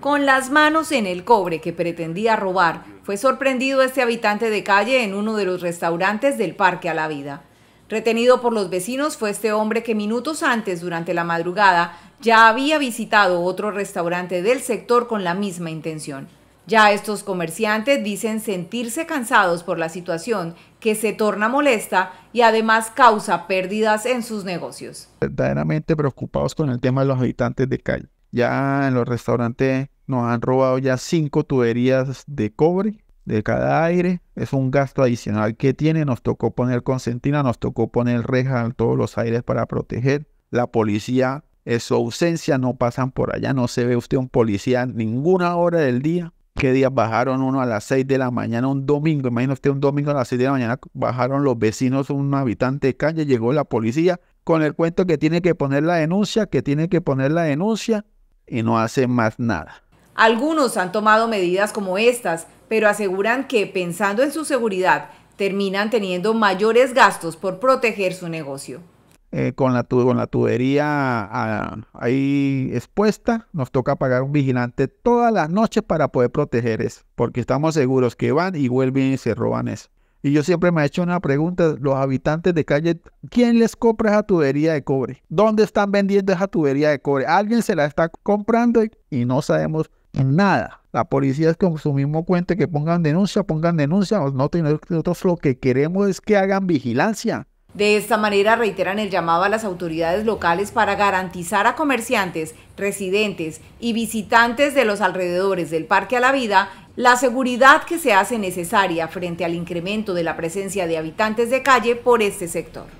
con las manos en el cobre que pretendía robar, fue sorprendido este habitante de calle en uno de los restaurantes del Parque a la Vida. Retenido por los vecinos fue este hombre que minutos antes, durante la madrugada, ya había visitado otro restaurante del sector con la misma intención. Ya estos comerciantes dicen sentirse cansados por la situación que se torna molesta y además causa pérdidas en sus negocios. Verdaderamente preocupados con el tema de los habitantes de calle ya en los restaurantes nos han robado ya cinco tuberías de cobre de cada aire. Es un gasto adicional que tiene. Nos tocó poner consentina, nos tocó poner rejas en todos los aires para proteger. La policía es su ausencia, no pasan por allá. No se ve usted un policía ninguna hora del día. ¿Qué día bajaron uno a las seis de la mañana un domingo? Imagina usted un domingo a las seis de la mañana bajaron los vecinos, un habitante de calle, llegó la policía con el cuento que tiene que poner la denuncia, que tiene que poner la denuncia y no hace más nada. Algunos han tomado medidas como estas, pero aseguran que pensando en su seguridad, terminan teniendo mayores gastos por proteger su negocio. Eh, con, la con la tubería ah, ahí expuesta, nos toca pagar un vigilante toda la noche para poder proteger eso, porque estamos seguros que van y vuelven y se roban eso. Y yo siempre me he hecho una pregunta, los habitantes de calle, ¿quién les compra esa tubería de cobre? ¿Dónde están vendiendo esa tubería de cobre? Alguien se la está comprando y no sabemos nada. La policía es con su mismo cuento que pongan denuncia, pongan denuncia, nosotros lo que queremos es que hagan vigilancia. De esta manera reiteran el llamado a las autoridades locales para garantizar a comerciantes, residentes y visitantes de los alrededores del Parque a la Vida la seguridad que se hace necesaria frente al incremento de la presencia de habitantes de calle por este sector.